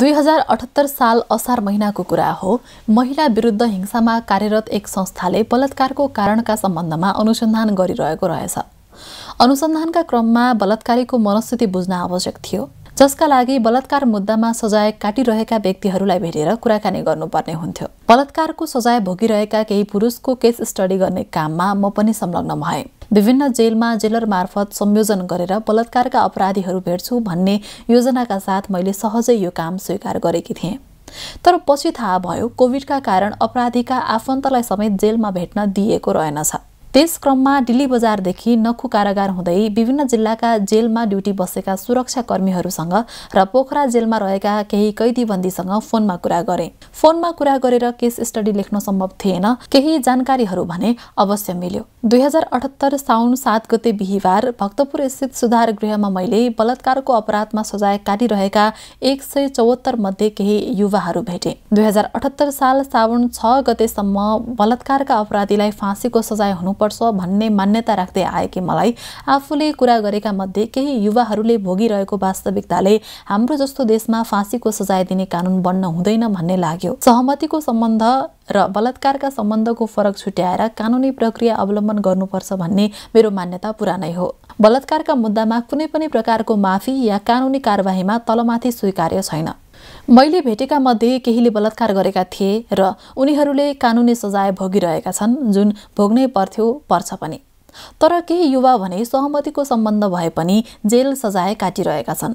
दुई हजार अठहत्तर साल असार महिनाको कुरा हो महिला विरुद्ध हिंसामा कार्यरत एक संस्थाले बलात्कारको कारणका सम्बन्धमा अनुसन्धान गरिरहेको रहेछ अनुसन्धानका क्रममा बलात्कारीको मनस्थिति बुझ्न आवश्यक थियो जसका लागि बलात्कार मुद्दामा सजाय काटिरहेका व्यक्तिहरूलाई भेटेर कुराकानी गर्नुपर्ने हुन्थ्यो बलात्कारको सजाय भोगिरहेका केही पुरुषको केस स्टडी गर्ने काममा म पनि संलग्न भएँ विभिन्न जेलमा जेलर मार्फत संयोजन गरेर बलात्कारका अपराधीहरू भेट्छु भन्ने योजनाका साथ मैले सहजै यो काम स्वीकार गरेकी थिएँ तर पछि थाहा भयो कोभिडका कारण अपराधीका आफन्तलाई समेत जेलमा भेट्न दिएको रहेनछ त्यस क्रममा डिल्ली बजारदेखि नखु कारागार हुँदै विभिन्न जिल्लाका जेलमा ड्युटी बसेका सुरक्षा कर्मीहरूसँग र पोखरा जेलमा रहेका केही कैदीबन्दीसँग फोनमा कुरा गरे फोनमा कुरा गरेर केस स्टडी लेख्न सम्भव थिएन केही जानकारीहरू भने अवश्य मिल्यो दुई हजार अठहत्तर साउन सात गते बिहिबार भक्तपुर स्थित सुधार गृहमा मैले बलात्कारको अपराधमा सजाय काटिरहेका एक सय चौहत्तर मध्ये केही युवाहरू भेटे दुई हजार अठहत्तर साल साउन छ गतेसम्म बलात्कारका अपराधीलाई फाँसीको सजाय हुनु पर्छ भन्ने मान्यता राख्दै आएकी मलाई आफूले कुरा गरेका मध्ये केही युवाहरूले भोगिरहेको वास्तविकताले हाम्रो जस्तो देशमा फाँसीको सजाय दिने कानुन बन्न हुँदैन भन्ने लाग्यो सहमतिको सम्बन्ध र बलात्कारका सम्बन्धको फरक छुट्याएर कानुनी प्रक्रिया अवलम्बन गर्नुपर्छ भन्ने मेरो मान्यता पुरानै हो बलात्कारका मुद्दामा कुनै पनि प्रकारको माफी या कानुनी कारवाहीमा तलमाथि स्वीकार्य छैन मैले भेटेका मध्ये केहीले बलात्कार गरेका थिए र उनीहरूले कानुनी सजाय भोगिरहेका छन् जुन भोग्नै पर्थ्यो पर्छ पनि तर केही युवा भने सहमतिको सम्बन्ध भए पनि जेल सजाय काटिरहेका छन्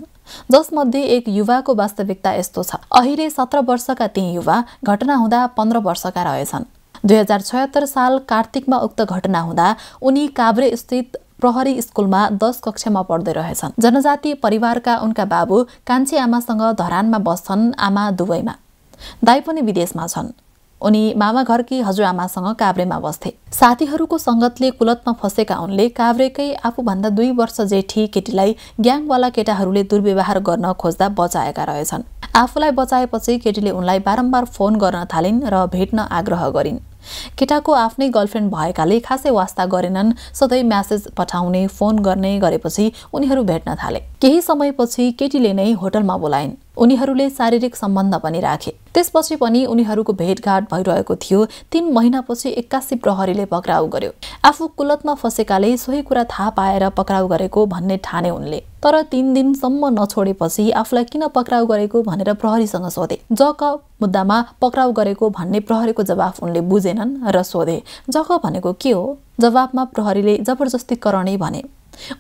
जसमध्ये एक युवाको वास्तविकता यस्तो छ अहिले सत्र वर्षका ती युवा घटना हुँदा पन्ध्र वर्षका रहेछन् दुई हजार छयत्तर साल कार्तिकमा उक्त घटना हुँदा उनी काभ्रेस्थित प्रहरी स्कुलमा दस कक्षामा पढ्दै रहेछन् जनजाति परिवारका उनका बाबु कान्छी आमासँग धरानमा बस्छन् आमा दुवैमा दाई पनि विदेशमा छन् उनी मामा घरकी हजुरआमासँग काभ्रेमा बस्थे साथीहरूको सङ्गतले कुलतमा फँसेका उनले काभ्रेकै आफूभन्दा दुई वर्ष जेठी केटीलाई ग्याङवाला केटाहरूले दुर्व्यवहार गर्न खोज्दा बचाएका रहेछन् आफूलाई बचाएपछि केटीले उनलाई बारम्बार फोन गर्न थालिन् र भेट्न आग्रह गरिन् केटाको आफ्नै गर्लफ्रेन्ड भएकाले खासै वास्ता गरेनन् सधैँ म्यासेज पठाउने फोन गर्ने गरेपछि उनीहरू भेट्न थाले केही समयपछि केटीले नै होटलमा बोलाइन् उनीहरूले शारीरिक सम्बन्ध पनि राखे त्यसपछि पनि उनीहरूको भेटघाट भइरहेको थियो तीन महिनापछि एक्कासी प्रहरीले पक्राउ गर्यो आफू कुलतमा फसेकाले सोही कुरा थाहा पाएर पक्राउ गरेको भन्ने ठाने उनले तर तिन दिनसम्म नछोडेपछि आफूलाई किन पक्राउ गरेको भनेर प्रहरीसँग सोधे जक मुद्दामा पक्राउ गरेको भन्ने प्रहरीको जवाफ उनले बुझेनन् र सोधे जक भनेको के हो जवाबमा प्रहरीले जबरजस्तीकरणै भने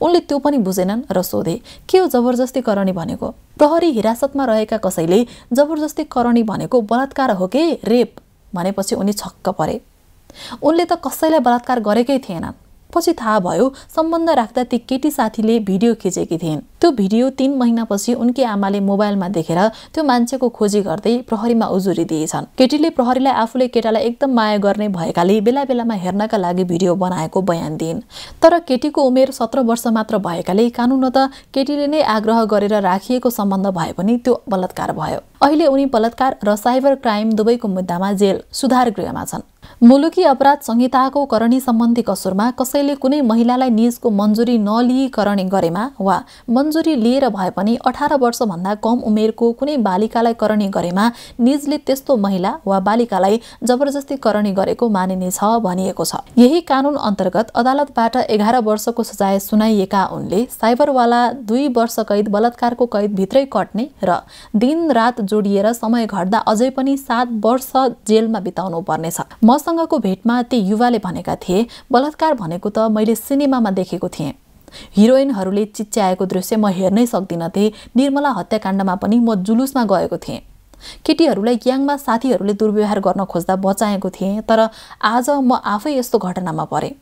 उनले त्यो पनि बुझेनन् र सोधे के हो जबरजस्ती करणी भनेको प्रहरी हिरासतमा रहेका कसैले जबरजस्ती करणी भनेको बलात्कार हो के रेप भनेपछि उनी छक्क परे उनले त कसैलाई बलात्कार गरेकै थिएनन् पछि थाहा भयो सम्बन्ध राख्दा ती केटी साथीले भिडियो खिचेकी थिइन् त्यो भिडियो तिन महिनापछि उनकी आमाले मोबाइलमा देखेर त्यो मान्छेको खोजी गर्दै प्रहरीमा उजुरी दिएछन् केटीले प्रहरीलाई आफूले केटालाई एकदम माया गर्ने भएकाले बेला बेलामा हेर्नका लागि भिडियो बनाएको बयान दिइन् तर केटीको उमेर सत्र वर्ष मात्र भएकाले कानुन त केटीले नै आग्रह गरेर राखिएको सम्बन्ध भए पनि त्यो बलात्कार भयो अहिले उनी बलात्कार र साइबर क्राइम दुवैको मुद्दामा जेल सुधार गृहमा छन् मुलुकी अपराध संहिताको करणी सम्बन्धी कसुरमा कसैले कुनै महिलालाई निजको मन्जुरी करणी गरेमा वा मन्जुरी लिएर भए पनि अठार वर्षभन्दा कम उमेरको कुनै बालिकालाई करणी गरेमा निजले त्यस्तो महिला वा बालिकालाई जबरजस्ती करणी गरेको मानिनेछ भनिएको छ यही कानुन अन्तर्गत अदालतबाट एघार वर्षको सजाय सुनाइएका उनले साइबरवाला दुई वर्ष कैद बलात्कारको कैद भित्रै कट्ने र दिन रात जोडिएर समय घट्दा अझै पनि सात वर्ष जेलमा बिताउनु पर्नेछ सँगको भेटमा ती युवाले भनेका थिए बलात्कार भनेको त मैले सिनेमामा देखेको थिएँ हिरोइनहरूले चिच्याएको दृश्य म हेर्नै सक्दिनँ थिएँ निर्मला हत्याकाण्डमा पनि म जुलुसमा गएको थिएँ केटीहरूलाई ग्याङमा साथीहरूले दुर्व्यवहार गर्न खोज्दा बचाएको थिएँ तर आज म आफै यस्तो घटनामा परेँ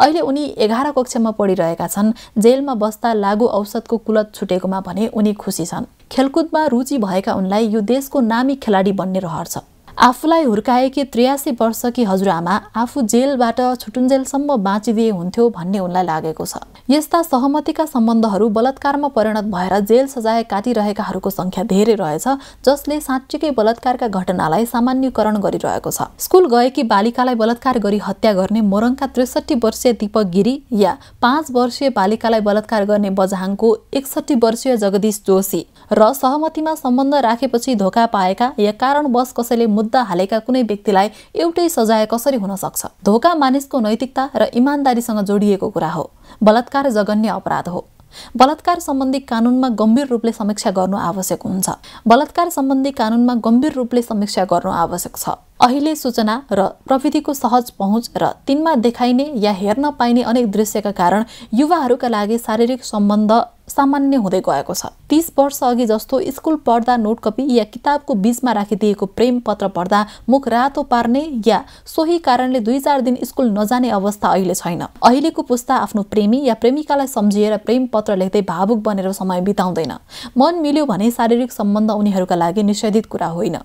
अहिले उनी एघार कक्षामा पढिरहेका छन् जेलमा बस्दा लागु औषधको कुलत छुटेकोमा भने उनी खुसी छन् खेलकुदमा रुचि भएका उनलाई यो देशको नामी खेलाडी बन्ने रहर छ आफूलाई हुर्काएकी त्रियासी वर्षकी हजुरआमा आफू जेलबाट छुटुन्जेलसम्म बाँचिदिए हुन्थ्यो भन्ने उनलाई लागेको छ यस्ता सहमतिका सम्बन्धहरू बलात्कारमा परिणत भएर जेल सजाय काटिरहेकाहरूको संख्या धेरै रहेछ जसले साँच्चीकै बलात्कारका घटनालाई सामान्यकरण गरिरहेको छ स्कुल गएकी बालिकालाई बलात्कार गरी हत्या गर्ने मोरङका त्रिसठी वर्षीय दीपक गिरी या पाँच वर्षीय बालिकालाई बलात्कार गर्ने बझाङको एकसठी वर्षीय जगदीश जोशी र सहमतिमा सम्बन्ध राखेपछि धोका पाएका या कारणवश कसैले मुद्दा मुद्दा हालेका कुनै व्यक्तिलाई एउटै सजाय कसरी हुन सक्छ धोका मानिसको नैतिकता र इमान्दारीसँग जोडिएको कुरा हो बलात्कार जघन्य अपराध हो बलात्कार सम्बन्धी कानुनमा गम्भीर रूपले समीक्षा गर्नु आवश्यक हुन्छ बलात्कार सम्बन्धी कानुनमा गम्भीर रूपले समीक्षा गर्नु आवश्यक छ अहिले सूचना र प्रविधिको सहज पहुँच र तिनमा देखाइने या हेर्न पाइने अनेक दृश्यका कारण युवाहरूका लागि शारीरिक सम्बन्ध सामान्य हुँदै गएको छ तिस वर्ष अघि जस्तो स्कुल पढ्दा नोट कपी या किताबको बिचमा राखिदिएको प्रेम पत्र पढ्दा मुख रातो पार्ने या सोही कारणले दुई चार दिन स्कुल नजाने अवस्था अहिले छैन अहिलेको पुस्ता आफ्नो प्रेमी या प्रेमिकालाई सम्झिएर प्रेम पत्र लेख्दै भावुक बनेर समय बिताउँदैन मन मिल्यो भने शारीरिक सम्बन्ध उनीहरूका लागि निषेधित कुरा होइन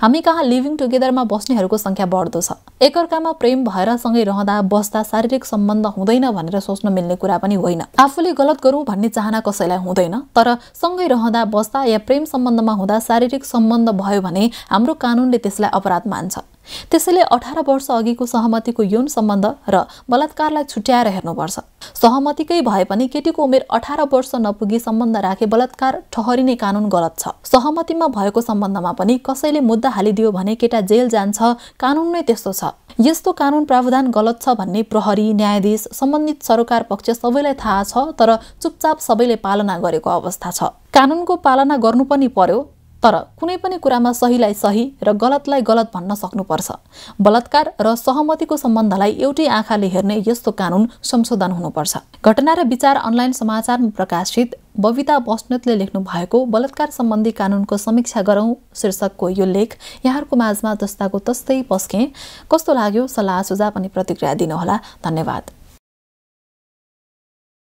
हामी कहाँ लिभिङ टुगेदरमा बस्नेहरूको सङ्ख्या बढ्दो छ एकअर्कामा प्रेम भएर सँगै रहँदा बस्दा शारीरिक सम्बन्ध हुँदैन भनेर सोच्न मिल्ने कुरा पनि होइन आफूले गलत गरौँ भन्ने चाहना कसैलाई हुँदैन तर सँगै रहँदा बस्दा या प्रेम सम्बन्धमा हुँदा शारीरिक सम्बन्ध भयो भने हाम्रो कानुनले त्यसलाई अपराध मान्छ त्यसैले अठार वर्ष अघिको सहमतिको यौन सम्बन्ध र बलात्कारलाई छुट्याएर हेर्नुपर्छ सहमतिकै भए पनि केटीको उमेर अठार वर्ष नपुगी सम्बन्ध राखे बलात्कार ठहरिने कानुन गलत छ सहमतिमा भएको सम्बन्धमा पनि कसैले मुद्दा हालिदियो भने केटा जेल जान्छ कानुन नै त्यस्तो छ यस्तो कानुन प्रावधान गलत छ भन्ने प्रहरी न्यायाधीश सम्बन्धित सरकार पक्ष सबैलाई थाहा छ तर चुपचाप सबैले पालना गरेको अवस्था छ कानुनको पालना गर्नु पनि पर्यो तर कुनै पनि कुरामा सहीलाई सही र गलतलाई गलत भन्न सक्नुपर्छ बलात्कार र सहमतिको सम्बन्धलाई एउटै आँखाले हेर्ने यस्तो कानुन संशोधन हुनुपर्छ घटना र विचार अनलाइन समाचारमा प्रकाशित बबिता बस्नेतले लेख्नु भएको बलात्कार सम्बन्धी कानुनको समीक्षा गरौँ शीर्षकको यो लेख यहाँहरूको माझमा जस्ताको तस्तै पस्केँ कस्तो लाग्यो सल्लाह सुझाव अनि प्रतिक्रिया दिनुहोला धन्यवाद